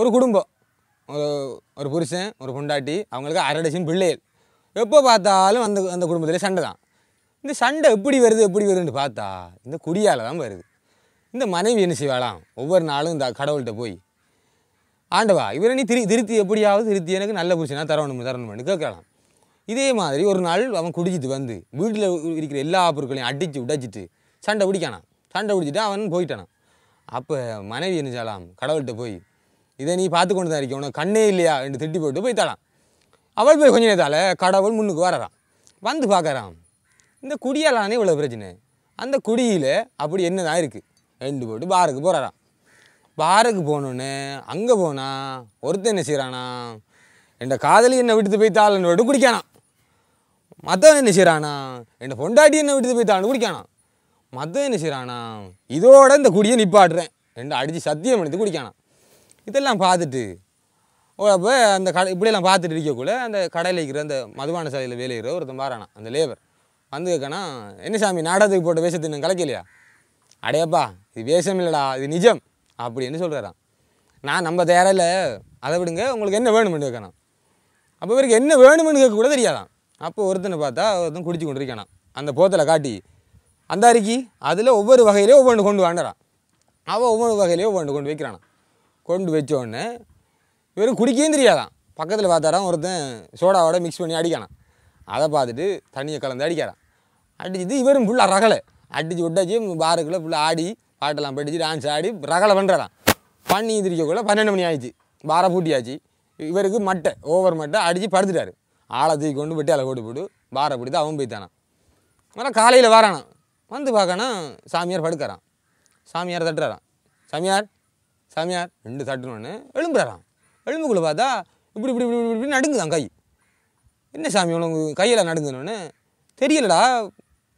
ஒரு குடும்பம் ஒரு ஒரு புருஷன் ஒரு பொண்டாட்டி அவங்களுக்கு அரடசின் பிள்ளைகள் எப்போ பார்த்தாலும் அந்த அந்த குடும்பத்தில் சண்டை தான் இந்த சண்டை எப்படி வருது எப்படி வருதுன்னு பார்த்தா இந்த குடியால் தான் வருது இந்த மனைவி என்ன செய்வாளாம் ஒவ்வொரு நாளும் இந்த கடவுள்கிட்ட போய் ஆண்டவா இவரை நீ திரு திருத்தி எப்படியாவது திருத்தி எனக்கு நல்ல புருஷனாக தரணும் தரணும்னு கேட்கலாம் இதே மாதிரி ஒரு நாள் அவன் குடிச்சிட்டு வந்து வீட்டில் இருக்கிற எல்லா பொருட்களையும் அடித்து உடைச்சிட்டு சண்டை பிடிக்கானான் சண்டை பிடிச்சிட்டு அவன் போயிட்டானான் அப்போ மனைவி என்ன செய்யலாம் கடவுள்கிட்ட போய் இதை நீ பார்த்து கொண்டு தான் இருக்கிய உனக்கு கண்ணே இல்லையா என்று திட்டி போட்டு போய் தரான் அவள் போய் கொஞ்ச நேரத்தால் கடவுள் முன்னுக்கு வரறான் வந்து பார்க்குறான் இந்த குடியாலானே இவ்வளோ பிரச்சனை அந்த குடியில் அப்படி என்னதான் இருக்குது ரெண்டு போட்டு பாருக்கு போகிறான் பாருக்கு போனோன்னு அங்கே போனால் ஒருத்தன் என்ன செய்கிறானா என் காதலி என்னை விட்டு போய்த்தாள்னு போட்டு குடிக்கானான் மற்றவன் என்ன செய்கிறானா என் பொண்டாட்டி என்னை விட்டு போய்த்தாள்னு குடிக்கானான் மற்றவன் என்ன செய்கிறானா இதோட இந்த குடியை நிப்பாட்டுறேன் ரெண்டு அடித்து சத்தியம் எடுத்து குடிக்கானான் இதெல்லாம் பார்த்துட்டு அப்போ அந்த கடை இப்படியெல்லாம் பார்த்துட்டு இருக்கக்குள்ள அந்த கடையில் இருக்கிற அந்த மதுபான சாலையில் வேலையிற ஒருத்தன் பாரானா அந்த லேபர் வந்து கேட்கணும் என்ன சாமி நாடகத்துக்கு போட்ட வேஷத்தை இன்னும் கலைக்கலையா அடையப்பா இது வேஷம் இல்லைடா இது நிஜம் அப்படின்னு சொல்கிறாரான் நான் நம்ம தேரில் அதை விடுங்க உங்களுக்கு என்ன வேணும்னு கேட்கணும் அப்போ இவருக்கு என்ன வேணும்னு கேட்க கூட தெரியாதான் அப்போ ஒருத்தனை பார்த்தா ஒருத்தன் குடிச்சு கொண்டு இருக்கானா அந்த போத்தில் காட்டி அந்த அறிக்கை அதில் ஒவ்வொரு வகையிலேயும் ஒவ்வொன்று கொண்டு வாண்டறான் அவள் ஒவ்வொரு வகையிலையும் ஒவ்வொன்று கொண்டு வைக்கிறானா கொண்டு வச்சோடனே இவரும் குடிக்கவும் தெரியாதான் பக்கத்தில் பார்த்தாராம் ஒருத்தன் சோடாவோட மிக்ஸ் பண்ணி அடிக்கானான் அதை பார்த்துட்டு தண்ணியை கலந்து அடிக்கிறான் அடிச்சுட்டு இவரும் ஃபுல்லாக ரகலை அடித்து விட்டாச்சு பாருக்குள்ளே ஃபுல்லாக ஆடி பாட்டெல்லாம் படித்து டான்ஸ் ஆடி ரகலை பண்ணுறான் பண்ணி திரிக்கக்குள்ளே பன்னெண்டு மணி ஆயிடுச்சு பார பூட்டியாச்சு இவருக்கு மட்டை ஓவர் மட்டை அடித்து படுத்துட்டார் ஆளை தூக்கி கொண்டு வெட்டியால் ஓட்டு போட்டு பாரை பிடித்து அவன் போய்த்தானான் ஆனால் காலையில் வரானான் வந்து பார்க்கணும் சாமியார் படுக்கிறான் சாமியார் தட்டுறாரான் சாமியார் சாமியார் ரெண்டு ஒன்று எழும்புறாராம் எலும்புக்குள்ளே பார்த்தா இப்படி இப்படி இப்படி இப்படி நடுங்குதான் கை என்ன சாமி உனக்கு கையில் நடுங்கணும்னு தெரியலடா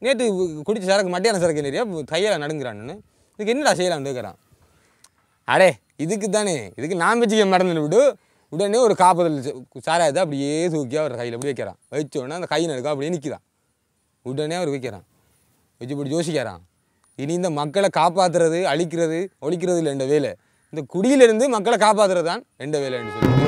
நேற்று குடிச்ச சரக்கு மட்டியான சரக்கு நிறையா கையில் நடுங்குறான்னு இதுக்கு என்னடா செய்யலாம்னு கேட்குறான் அடே இதுக்கு தானே இதுக்கு நான் வச்சுக்க மடந்து விடு உடனே ஒரு காப்பதில் சாராயத்தை அப்படியே தூக்கி அவர் கையில் அப்படி வைக்கிறான் உடனே அந்த கை நடுக்க அப்படியே நிற்கிறான் உடனே அவர் வைக்கிறான் வச்சு இப்படி யோசிக்கிறான் இனி இந்த மக்களை காப்பாற்றுறது அழிக்கிறது ஒழிக்கிறது இல்லை என்ற வேலை இந்த குடியிலிருந்து மக்களை காப்பாற்றுறது தான் ரெண்டு வேலைன்னு சொல்லி